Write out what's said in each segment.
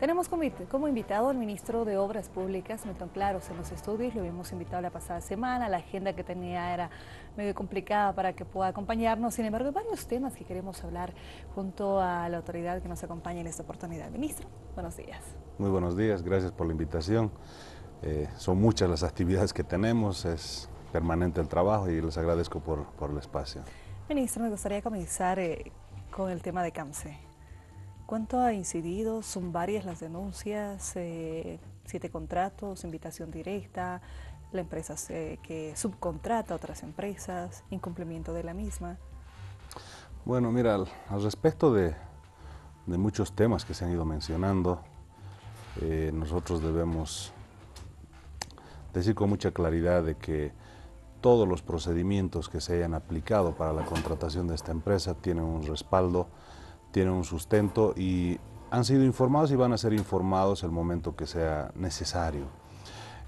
Tenemos como invitado al ministro de Obras Públicas, Milton Claros, en los estudios. Lo habíamos invitado la pasada semana. La agenda que tenía era medio complicada para que pueda acompañarnos. Sin embargo, hay varios temas que queremos hablar junto a la autoridad que nos acompaña en esta oportunidad. Ministro, buenos días. Muy buenos días. Gracias por la invitación. Eh, son muchas las actividades que tenemos. Es permanente el trabajo y les agradezco por, el espacio. Ministro, me gustaría comenzar eh, con el tema de CAMSE. ¿Cuánto ha incidido? Son varias las denuncias, eh, siete contratos, invitación directa, la empresa que subcontrata a otras empresas, incumplimiento de la misma. Bueno, mira, al, respecto de, muchos temas que se han ido mencionando, eh, nosotros debemos decir con mucha claridad de que todos los procedimientos que se hayan aplicado para la contratación de esta empresa tienen un respaldo tienen un sustento y han sido informados y van a ser informados el momento que sea necesario.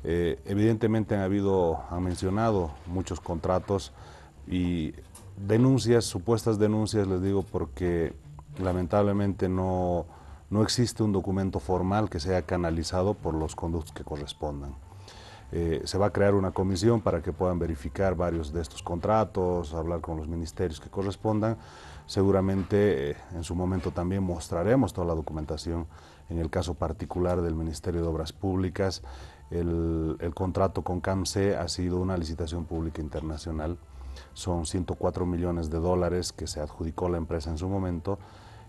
Eh, evidentemente han habido, han mencionado muchos contratos y denuncias, supuestas denuncias, les digo, porque lamentablemente no existe un documento formal que sea canalizado por los conductos que correspondan. Eh, se va a crear una comisión para que puedan verificar varios de estos contratos, hablar con los ministerios que correspondan. Seguramente eh, en su momento también mostraremos toda la documentación, en el caso particular del Ministerio de Obras Públicas. El, contrato con CAMSE ha sido una licitación pública internacional. Son 104 millones de dólares que se adjudicó la empresa en su momento.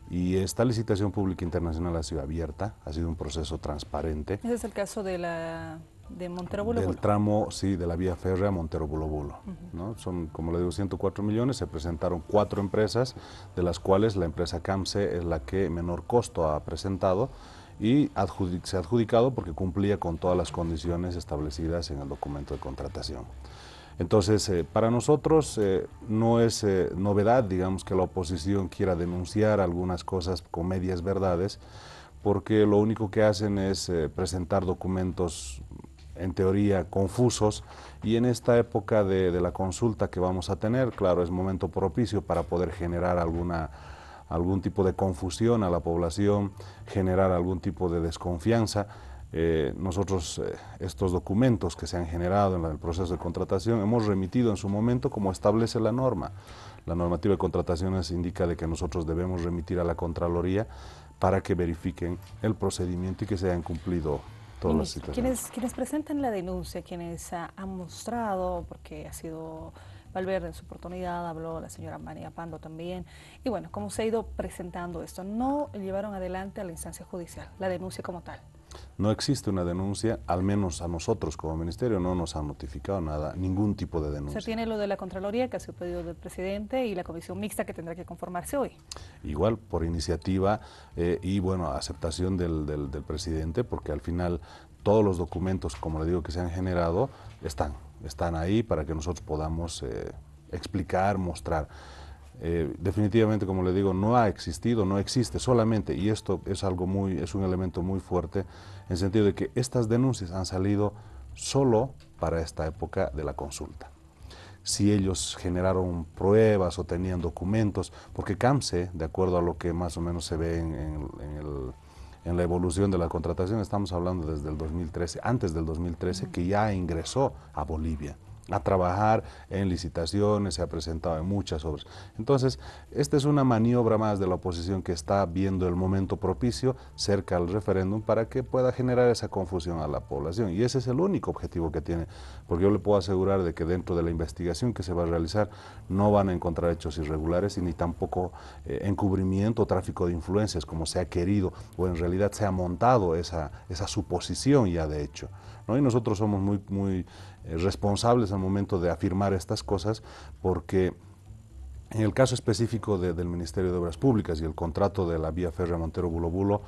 Y esta licitación pública internacional ha sido abierta, ha sido un proceso transparente. Ese es el caso de la de Montero Del tramo, sí, de la vía férrea Montero Bulobulo. ¿no? Son, como le digo, 104 millones, se presentaron cuatro empresas, de las cuales la empresa CAMSE es la que menor costo ha presentado y se ha adjudicado porque cumplía con todas las condiciones establecidas en el documento de contratación. Entonces, eh, para nosotros eh, no es eh, novedad, digamos, que la oposición quiera denunciar algunas cosas con medias verdades, porque lo único que hacen es presentar documentos en teoría confusos y en esta época de, la consulta que vamos a tener, claro, es momento propicio para poder generar alguna, algún tipo de confusión a la población, generar algún tipo de desconfianza. Eh, nosotros eh, estos documentos que se han generado en el proceso de contratación hemos remitido en su momento como establece la norma. La normativa de contrataciones indica de que nosotros debemos remitir a la Contraloría para que verifiquen el procedimiento y que se hayan cumplido quienes, quienes presentan la denuncia, quienes han mostrado, porque ha sido Valverde en su oportunidad, habló la señora María Pando también, y bueno, cómo se ha ido presentando esto, no llevaron adelante a la instancia judicial, la denuncia como tal. No existe una denuncia, al menos a nosotros como ministerio no nos han notificado nada, ningún tipo de denuncia. Se tiene lo de la Contraloría que ha sido pedido del presidente y la comisión mixta que tendrá que conformarse hoy. Igual, por iniciativa eh, y bueno, aceptación del, presidente, porque al final todos los documentos, como le digo, que se han generado, están, están ahí para que nosotros podamos eh, explicar, mostrar. Eh, definitivamente, como le digo, no ha existido, no existe solamente, y esto es algo muy, es un elemento muy fuerte, en sentido de que estas denuncias han salido solo para esta época de la consulta. Si ellos generaron pruebas o tenían documentos, porque CAMSE, de acuerdo a lo que más o menos se ve en la evolución de la contratación, estamos hablando desde el 2013, antes del 2013, que ya ingresó a Bolivia a trabajar en licitaciones, se ha presentado en muchas obras. Entonces, esta es una maniobra más de la oposición que está viendo el momento propicio cerca al referéndum para que pueda generar esa confusión a la población. Y ese es el único objetivo que tiene, porque yo le puedo asegurar de que dentro de la investigación que se va a realizar no van a encontrar hechos irregulares y ni tampoco eh, encubrimiento o tráfico de influencias como se ha querido o en realidad se ha montado esa, esa suposición ya de hecho. ¿no? Y nosotros somos muy, muy eh, responsables al momento de afirmar estas cosas, porque en el caso específico del Ministerio de Obras Públicas y el contrato de la vía férrea Montero bulobulo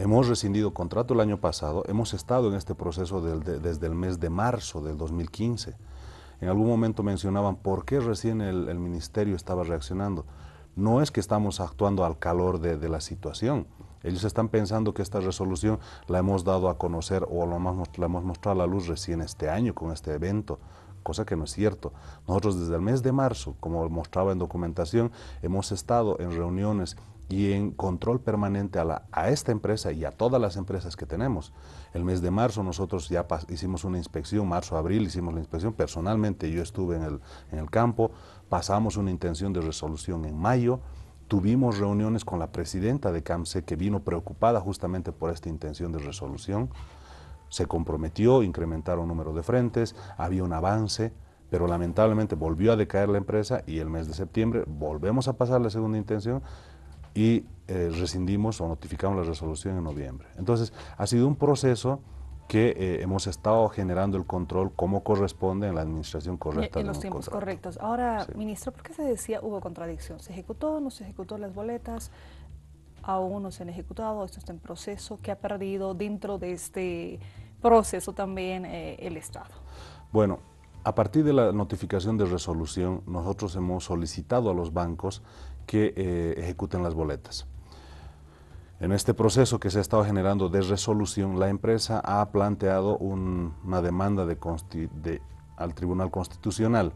Hemos rescindido contrato el año pasado, hemos estado en este proceso desde el mes de marzo del 2015. En algún momento mencionaban por qué recién el, ministerio estaba reaccionando. No es que estamos actuando al calor de, de la situación, ellos están pensando que esta resolución la hemos dado a conocer o la hemos, la hemos mostrado a la luz recién este año con este evento, cosa que no es cierto. Nosotros desde el mes de marzo, como mostraba en documentación, hemos estado en reuniones y en control permanente a, esta empresa y a todas las empresas que tenemos. El mes de marzo nosotros ya hicimos una inspección, marzo-abril hicimos la inspección, personalmente yo estuve en el, en el campo, pasamos una intención de resolución en mayo, Tuvimos reuniones con la presidenta de CAMSE, que vino preocupada justamente por esta intención de resolución. Se comprometió, a incrementar un número de frentes, había un avance, pero lamentablemente volvió a decaer la empresa y el mes de septiembre volvemos a pasar la segunda intención y eh, rescindimos o notificamos la resolución en noviembre. Entonces, ha sido un proceso que eh, hemos estado generando el control como corresponde en la administración correcta. en los tiempos correctos. Ahora, ministro, ¿por qué se decía hubo contradicción? ¿Se ejecutó no se ejecutó las boletas? Aún no se han ejecutado, esto está en proceso. ¿Qué ha perdido dentro de este proceso también eh, el Estado? Bueno, a partir de la notificación de resolución, nosotros hemos solicitado a los bancos que eh, ejecuten las boletas. En este proceso que se ha estado generando de resolución, la empresa ha planteado una demanda al Tribunal Constitucional.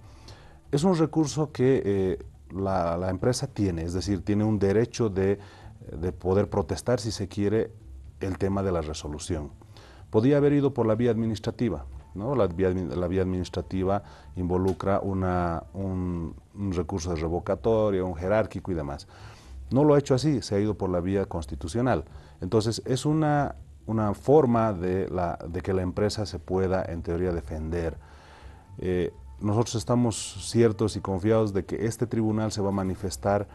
Es un recurso que eh, la, empresa tiene, es decir, tiene un derecho de, poder protestar, si se quiere, el tema de la resolución. Podía haber ido por la vía administrativa. ¿no? La, vía, administrativa involucra un, un recurso de revocatoria, un jerárquico y demás. No lo ha hecho así, se ha ido por la vía constitucional. Entonces, es una, forma de, que la empresa se pueda, en teoría, defender. Eh, nosotros estamos ciertos y confiados de que este tribunal se va a manifestar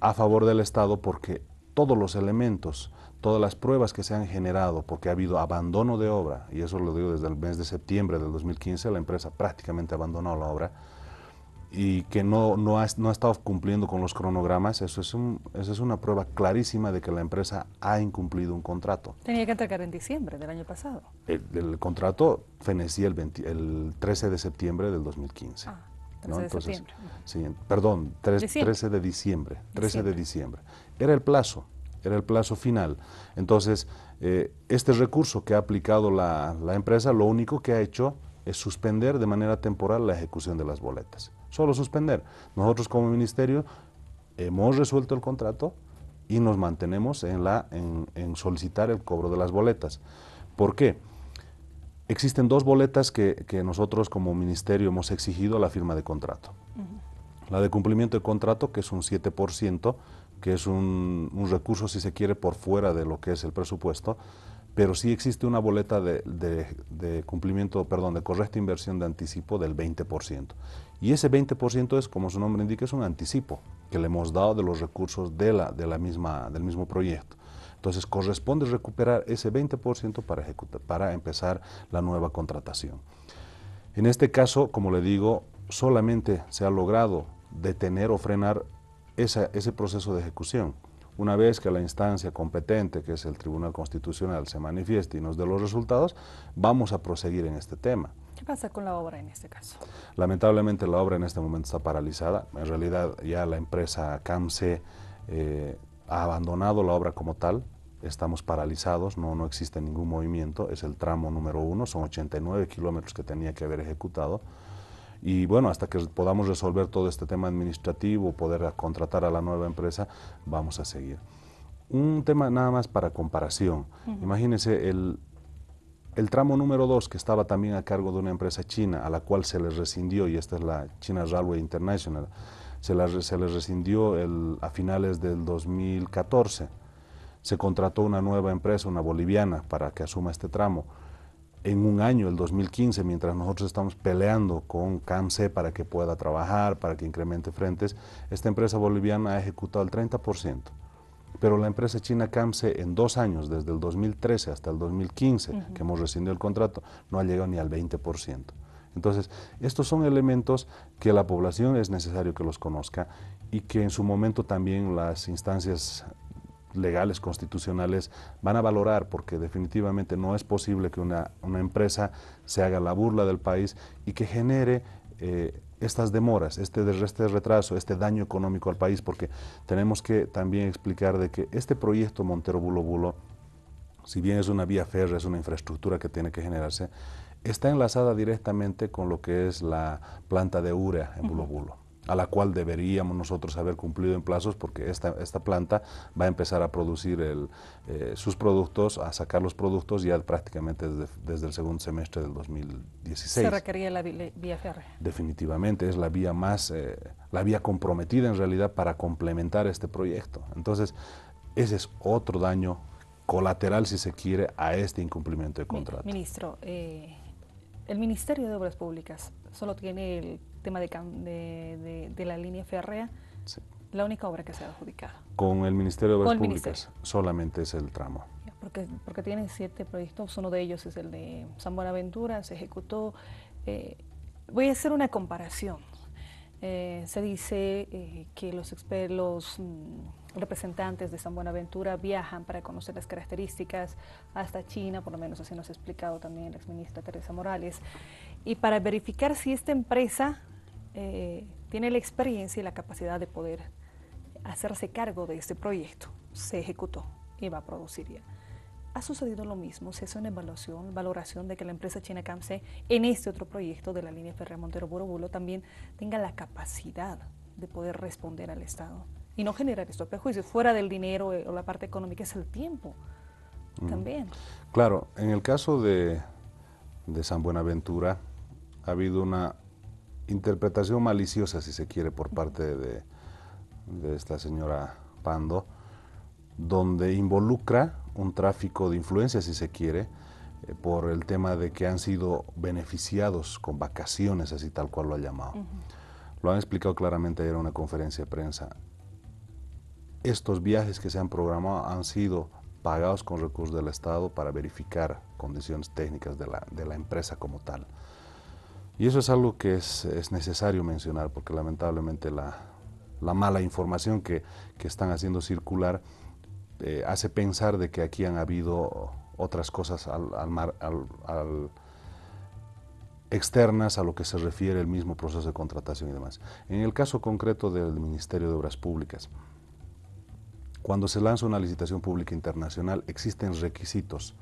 a favor del Estado porque todos los elementos, todas las pruebas que se han generado, porque ha habido abandono de obra, y eso lo digo desde el mes de septiembre del 2015, la empresa prácticamente abandonó la obra, y que no, no, ha, estado cumpliendo con los cronogramas, eso es, un, eso es una prueba clarísima de que la empresa ha incumplido un contrato. Tenía que entregar en diciembre del año pasado. El, contrato fenecía el, 13 de septiembre del 2015. Ah, Entonces, perdón, 13 de diciembre. 13 de diciembre. Era el plazo, era el plazo final. Entonces, eh, este recurso que ha aplicado la empresa, lo único que ha hecho es suspender de manera temporal la ejecución de las boletas solo suspender. Nosotros como ministerio hemos resuelto el contrato y nos mantenemos en, la, en, solicitar el cobro de las boletas. ¿Por qué? Existen dos boletas que, que nosotros como ministerio hemos exigido la firma de contrato. La de cumplimiento de contrato, que es un 7%, que es un, un recurso, si se quiere, por fuera de lo que es el presupuesto, pero sí existe una boleta de, cumplimiento, perdón, de correcta inversión de anticipo del 20%. Y ese 20% es, como su nombre indica, es un anticipo que le hemos dado de los recursos de la, de la misma, del mismo proyecto. Entonces corresponde recuperar ese 20% para, ejecutar, para empezar la nueva contratación. En este caso, como le digo, solamente se ha logrado detener o frenar ese proceso de ejecución una vez que la instancia competente, que es el Tribunal Constitucional, se manifieste y nos dé los resultados, vamos a proseguir en este tema. ¿Qué pasa con la obra en este caso? Lamentablemente la obra en este momento está paralizada. En realidad ya la empresa CAMSE eh, ha abandonado la obra como tal. Estamos paralizados, no, no existe ningún movimiento. Es el tramo número uno, son 89 kilómetros que tenía que haber ejecutado y bueno, hasta que podamos resolver todo este tema administrativo, poder contratar a la nueva empresa, vamos a seguir. Un tema nada más para comparación. Imagínense el, el, tramo número 2 que estaba también a cargo de una empresa china a la cual se les rescindió, y esta es la China Railway International, se, la, se les rescindió el, a finales del 2014. Se contrató una nueva empresa, una boliviana, para que asuma este tramo en un año, el 2015, mientras nosotros estamos peleando con CAMSE para que pueda trabajar, para que incremente frentes, esta empresa boliviana ha ejecutado el 30%. Pero la empresa china CAMSE en dos años, desde el 2013 hasta el 2015, que hemos rescindido el contrato, no ha llegado ni al 20%. Entonces, estos son elementos que la población es necesario que los conozca y que en su momento también las instancias legales, constitucionales, van a valorar, porque definitivamente no es posible que una, empresa se haga la burla del país y que genere eh, estas demoras, este, este, retraso, este daño económico al país, porque tenemos que también explicar de que este proyecto Montero Bulo Bulo, si bien es una vía férrea, es una infraestructura que tiene que generarse, está enlazada directamente con lo que es la planta de urea en Bulo Bulo a la cual deberíamos nosotros haber cumplido en plazos porque esta, esta planta va a empezar a producir eh, sus productos, a sacar los productos ya prácticamente desde, el segundo semestre del 2016. ¿Se requería la vía Definitivamente, es la vía más, eh, la vía comprometida en realidad para complementar este proyecto. Entonces, ese es otro daño colateral, si se quiere, a este incumplimiento de contrato. Ministro, eh, el Ministerio de Obras Públicas solo tiene el tema de, la línea ferrea, La única obra que se ha adjudicado. Con el Ministerio de Obras Públicas, solamente es el tramo. Porque, porque tienen siete proyectos, uno de ellos es el de San Buenaventura, se ejecutó. Eh, voy a hacer una comparación. Eh, se dice eh, que los, los mm, representantes de San Buenaventura viajan para conocer las características hasta China, por lo menos así nos ha explicado también la exministra Teresa Morales, y para verificar si esta empresa eh, tiene la experiencia y la capacidad de poder hacerse cargo de este proyecto. Se ejecutó y va a producir ya. Ha sucedido lo mismo, se hace una evaluación, valoración de que la empresa China Camse en este otro proyecto de la línea Ferrea Montero Bulo, también tenga la capacidad de poder responder al Estado y no generar estos perjuicios. Fuera del dinero eh, o la parte económica es el tiempo también. Claro, en el caso de, de San Buenaventura ha habido una interpretación maliciosa, si se quiere, por parte de, esta señora Pando, donde involucra un tráfico de influencia, si se quiere, eh, por el tema de que han sido beneficiados con vacaciones, así tal cual lo ha llamado. Lo han explicado claramente ayer en una conferencia de prensa. Estos viajes que se han programado han sido pagados con recursos del Estado para verificar condiciones técnicas de la empresa como tal. Y eso es algo que es, necesario mencionar, porque lamentablemente la, mala información que, están haciendo circular eh, hace pensar de que aquí han habido otras cosas externas a lo que se refiere el mismo proceso de contratación y demás. En el caso concreto del Ministerio de Obras Públicas, cuando se lanza una licitación pública internacional existen requisitos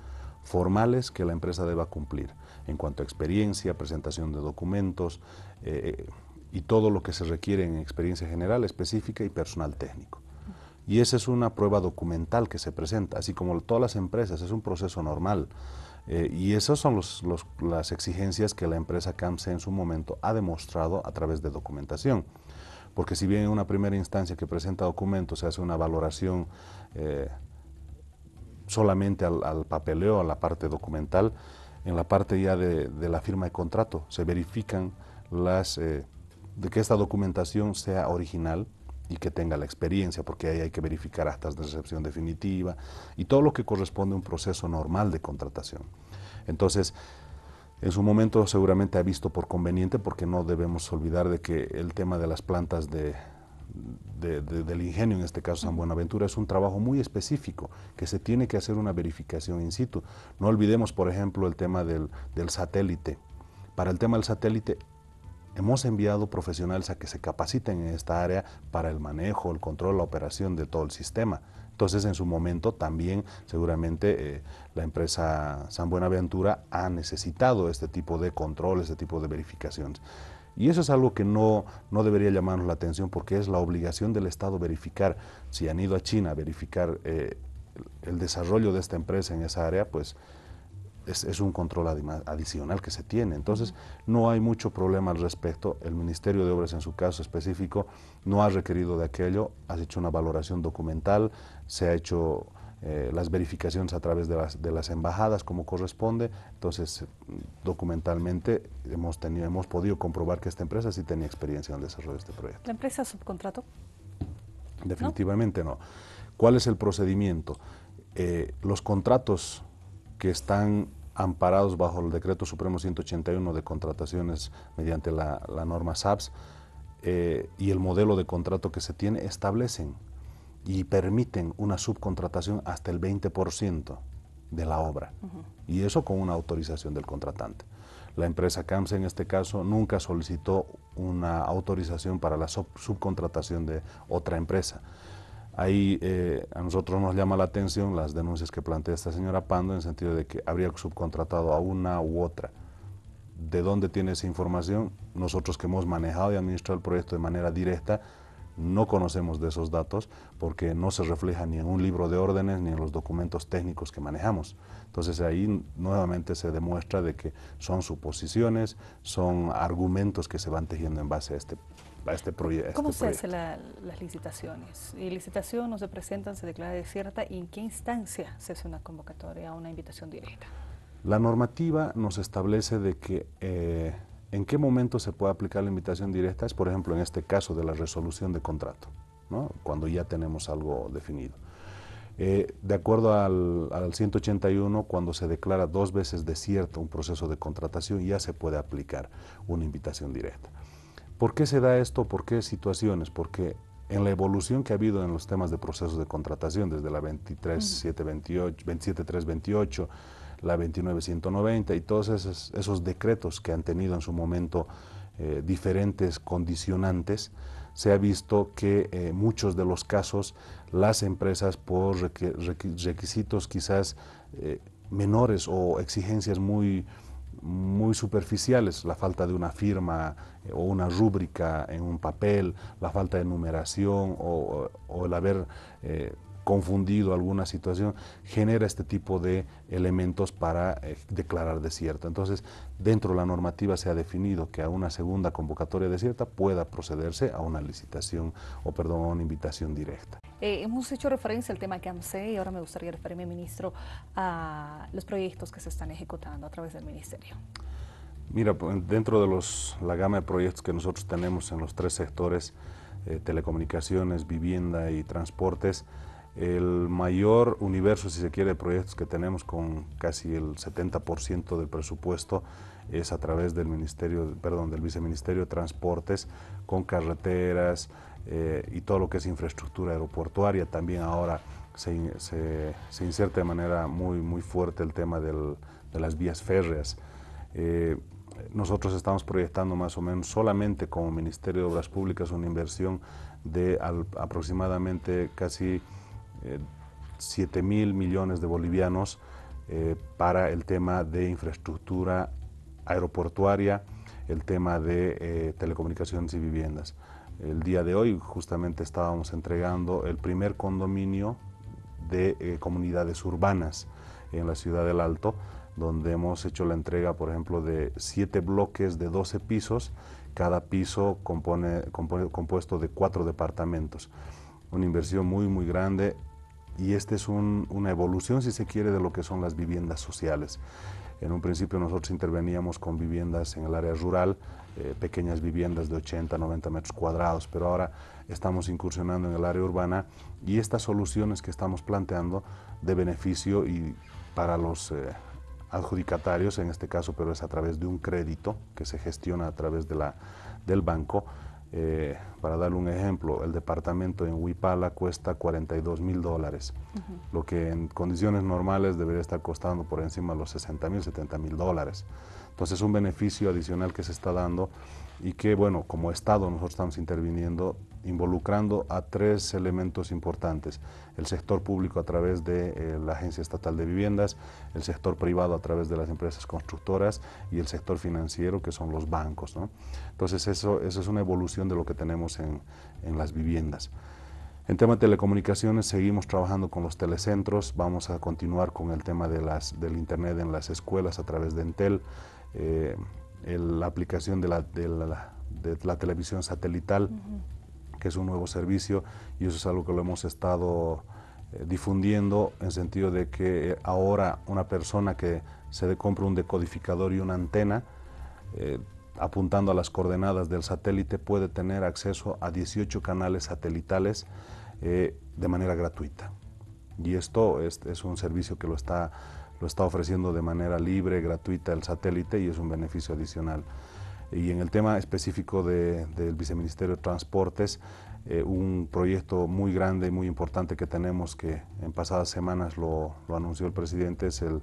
formales que la empresa deba cumplir en cuanto a experiencia, presentación de documentos eh, eh, y todo lo que se requiere en experiencia general, específica y personal técnico. Y esa es una prueba documental que se presenta, así como todas las empresas, es un proceso normal. Eh, y esas son las exigencias que la empresa CAMSE en su momento ha demostrado a través de documentación. Porque si bien en una primera instancia que presenta documentos se hace una valoración solamente al, al papeleo, a la parte documental, en la parte ya de, la firma de contrato se verifican las eh, de que esta documentación sea original y que tenga la experiencia, porque ahí hay que verificar actas de recepción definitiva y todo lo que corresponde a un proceso normal de contratación. Entonces, en su momento seguramente ha visto por conveniente, porque no debemos olvidar de que el tema de las plantas de, del ingenio, en este caso San Buenaventura, es un trabajo muy específico, que se tiene que hacer una verificación in situ. No olvidemos, por ejemplo, el tema del, satélite. Para el tema del satélite, hemos enviado profesionales a que se capaciten en esta área para el manejo, el control, la operación de todo el sistema. Entonces, en su momento también seguramente eh, la empresa San Buenaventura ha necesitado este tipo de control, este tipo de verificaciones. Y eso es algo que no, no debería llamarnos la atención porque es la obligación del Estado verificar, si han ido a China a verificar eh, el desarrollo de esta empresa en esa área, pues es, es, un control adicional que se tiene. Entonces, no hay mucho problema al respecto. El Ministerio de Obras, en su caso específico, no ha requerido de aquello. Has hecho una valoración documental, se ha hecho eh, las verificaciones a través de las, de las embajadas como corresponde. Entonces, documentalmente hemos, tenido, hemos podido comprobar que esta empresa sí tenía experiencia en el desarrollo de este proyecto. ¿La empresa subcontrató? Definitivamente no. ¿Cuál es el procedimiento? Eh, los contratos que están amparados bajo el Decreto Supremo 181 de contrataciones mediante la, norma SAPS eh, y el modelo de contrato que se tiene establecen y permiten una subcontratación hasta el 20% de la obra. Y eso con una autorización del contratante. La empresa CAMSE en este caso nunca solicitó una autorización para la subcontratación de otra empresa. Ahí eh, a nosotros nos llama la atención las denuncias que plantea esta señora Pando en el sentido de que habría subcontratado a una u otra. ¿De dónde tiene esa información? Nosotros que hemos manejado y administrado el proyecto de manera directa, no conocemos de esos datos porque no se refleja ni en un libro de órdenes ni en los documentos técnicos que manejamos. Entonces ahí nuevamente se demuestra de que son suposiciones, son argumentos que se van tejiendo en base a este, a este, proyecto. Este ¿Cómo se hacen las licitaciones? Y licitación no se presentan, se declara desierta y en qué instancia se hace una convocatoria, o una invitación directa? La normativa nos establece de que eh, en qué momento se puede aplicar la invitación directa es, por ejemplo, en este caso de la resolución de contrato, cuando ya tenemos algo definido. Eh, de acuerdo al, 181, cuando se declara dos veces desierto un proceso de contratación, ya se puede aplicar una invitación directa. ¿Por qué se da esto? ¿Por qué situaciones? Porque en la evolución que ha habido en los temas de procesos de contratación, desde la 23.728, 27.328, la 29190 y todos esos, decretos que han tenido en su momento eh, diferentes condicionantes, se ha visto que en eh, muchos de los casos las empresas por requisitos quizás eh, menores o exigencias muy, muy superficiales, la falta de una firma o una rúbrica en un papel, la falta de numeración o, el haber confundido alguna situación, genera este tipo de elementos para eh, declarar desierta. Entonces, dentro de la normativa se ha definido que a una segunda convocatoria desierta pueda procederse a una licitación o, perdón, a una invitación directa. Eh, hemos hecho referencia al tema que CAMSE y ahora me gustaría referirme, ministro, a los proyectos que se están ejecutando a través del ministerio. Mira, pues, dentro de los, la gama de proyectos que nosotros tenemos en los tres sectores, eh, telecomunicaciones, vivienda y transportes, el mayor universo, si se quiere, de proyectos que tenemos con casi el 70% del presupuesto es a través del ministerio, perdón, del viceministerio de Transportes con carreteras eh, y todo lo que es infraestructura aeroportuaria. También ahora se, inserta de manera muy, muy fuerte el tema de las vías férreas. Eh, nosotros estamos proyectando más o menos solamente como Ministerio de Obras Públicas una inversión de aproximadamente casi 7 eh, mil millones de bolivianos eh, para el tema de infraestructura aeroportuaria, el tema de eh, telecomunicaciones y viviendas. El día de hoy justamente estábamos entregando el primer condominio de comunidades urbanas en la ciudad del Alto, donde hemos hecho la entrega, por ejemplo, de siete bloques de 12 pisos. Cada piso compuesto de cuatro departamentos. Una inversión muy, muy grande y esta es una evolución, si se quiere, de lo que son las viviendas sociales. En un principio nosotros interveníamos con viviendas en el área rural, eh, pequeñas viviendas de 80, 90 metros cuadrados, pero ahora estamos incursionando en el área urbana y estas soluciones que estamos planteando de beneficio y para los eh, adjudicatarios, en este caso, pero es a través de un crédito que se gestiona a través de la, del banco, eh, para darle un ejemplo, el departamento en Huipala cuesta 42 mil dólares, lo que en condiciones normales debería estar costando por encima de los 60 mil, 70 mil dólares. Entonces, es un beneficio adicional que se está dando y que, bueno, como Estado nosotros estamos interviniendo involucrando a tres elementos importantes. El sector público a través de eh, la Agencia Estatal de Viviendas, el sector privado a través de las empresas constructoras y el sector financiero que son los bancos. Entonces eso, eso, es una evolución de lo que tenemos en, las viviendas. En tema de telecomunicaciones seguimos trabajando con los telecentros, vamos a continuar con el tema de las, del Internet en las escuelas a través de Entel, eh, la aplicación de la, de la, televisión satelital que es un nuevo servicio y eso es algo que lo hemos estado eh, difundiendo en sentido de que eh, ahora una persona que se compra un decodificador y una antena, eh, apuntando a las coordenadas del satélite, puede tener acceso a 18 canales satelitales de manera gratuita. Y esto es, un servicio que lo lo está ofreciendo de manera libre, gratuita el satélite y es un beneficio adicional. Y en el tema específico del Viceministerio de Transportes, eh, un proyecto muy grande y muy importante que tenemos, que en pasadas semanas lo, anunció el presidente, es el,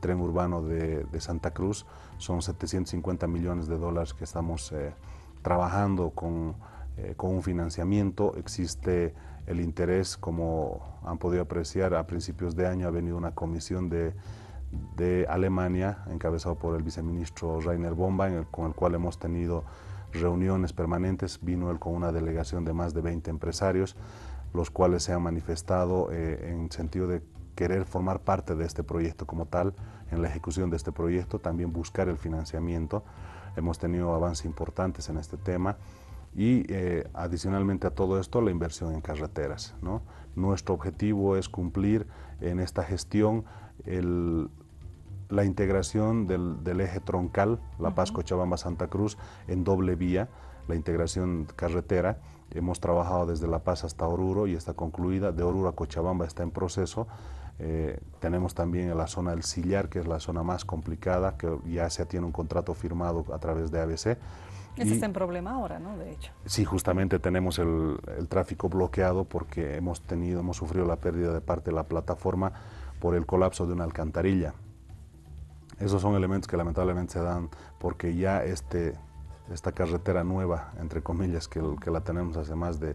tren urbano de, Santa Cruz. Son 750 millones de dólares que estamos eh, trabajando eh, con un financiamiento. Existe el interés, como han podido apreciar, a principios de año ha venido una comisión de de Alemania, encabezado por el viceministro Rainer Bomba, con el cual hemos tenido reuniones permanentes. Vino él con una delegación de más de 20 empresarios, los cuales se han manifestado eh, en sentido de querer formar parte de este proyecto como tal, en la ejecución de este proyecto, también buscar el financiamiento. Hemos tenido avances importantes en este tema y eh, adicionalmente a todo esto la inversión en carreteras. ¿no? Nuestro objetivo es cumplir en esta gestión el la integración del, eje troncal, La Paz, Cochabamba-Santa Cruz, en doble vía, la integración carretera. Hemos trabajado desde La Paz hasta Oruro y está concluida. De Oruro a Cochabamba está en proceso. Eh, tenemos también la zona del Sillar, que es la zona más complicada, que ya se tiene un contrato firmado a través de ABC. Ese está en problema ahora, ¿no? De hecho. Sí, justamente tenemos el, el, tráfico bloqueado porque hemos tenido, hemos sufrido la pérdida de parte de la plataforma por el colapso de una alcantarilla. Esos son elementos que lamentablemente se dan porque ya este, esta carretera nueva, entre comillas, que, que la tenemos hace más de,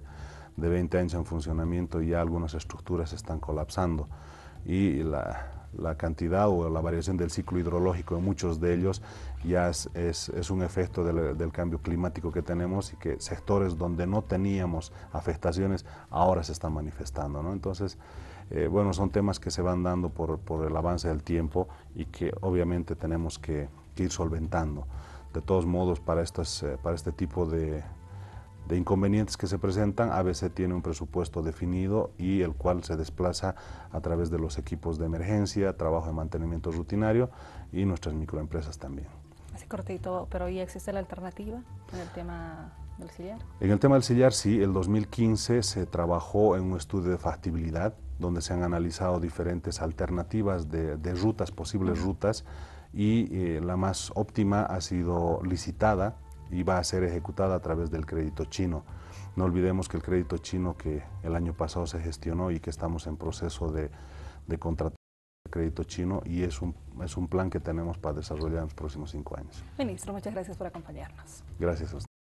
de, 20 años en funcionamiento, ya algunas estructuras están colapsando. Y la, la, cantidad o la variación del ciclo hidrológico en muchos de ellos ya es, es, es un efecto del, del, cambio climático que tenemos y que sectores donde no teníamos afectaciones ahora se están manifestando. ¿no? Entonces, eh, bueno, son temas que se van dando por, el avance del tiempo y que obviamente tenemos que, ir solventando. De todos modos, para, eh, para este tipo de, inconvenientes que se presentan, a veces tiene un presupuesto definido y el cual se desplaza a través de los equipos de emergencia, trabajo de mantenimiento rutinario y nuestras microempresas también. Así cortito, pero ¿y existe la alternativa en el tema del sillar? En el tema del sillar, sí, el 2015 se trabajó en un estudio de factibilidad donde se han analizado diferentes alternativas de, rutas, posibles rutas, y eh, la más óptima ha sido licitada y va a ser ejecutada a través del crédito chino. No olvidemos que el crédito chino que el año pasado se gestionó y que estamos en proceso de, de contratar crédito chino y es es un plan que tenemos para desarrollar en los próximos cinco años. Ministro, muchas gracias por acompañarnos. Gracias a usted.